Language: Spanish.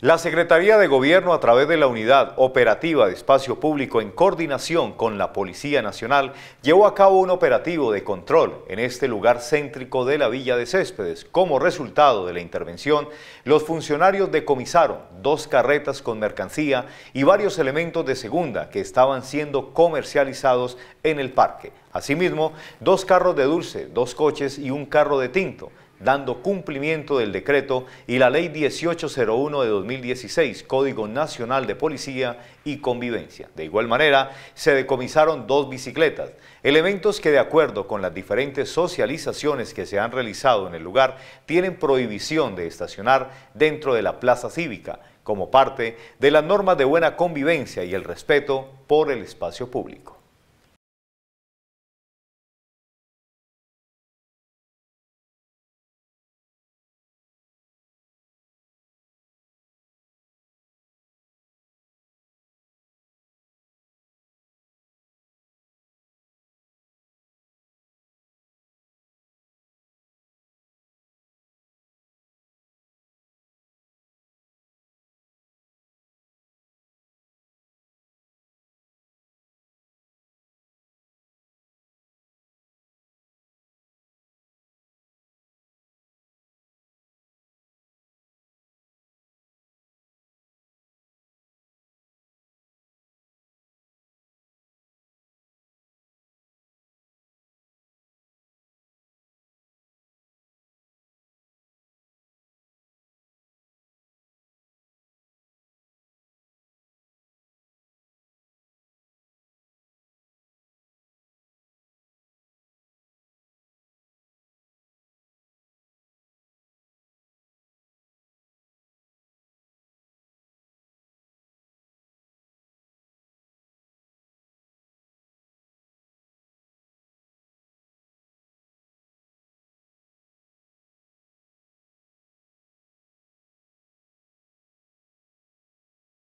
La Secretaría de Gobierno, a través de la Unidad Operativa de Espacio Público en coordinación con la Policía Nacional, llevó a cabo un operativo de control en este lugar céntrico de la Villa de Céspedes. Como resultado de la intervención, los funcionarios decomisaron dos carretas con mercancía y varios elementos de segunda que estaban siendo comercializados en el parque. Asimismo, dos carros de dulce, dos coches y un carro de tinto dando cumplimiento del decreto y la Ley 1801 de 2016, Código Nacional de Policía y Convivencia. De igual manera, se decomisaron dos bicicletas, elementos que de acuerdo con las diferentes socializaciones que se han realizado en el lugar, tienen prohibición de estacionar dentro de la plaza cívica, como parte de las normas de buena convivencia y el respeto por el espacio público.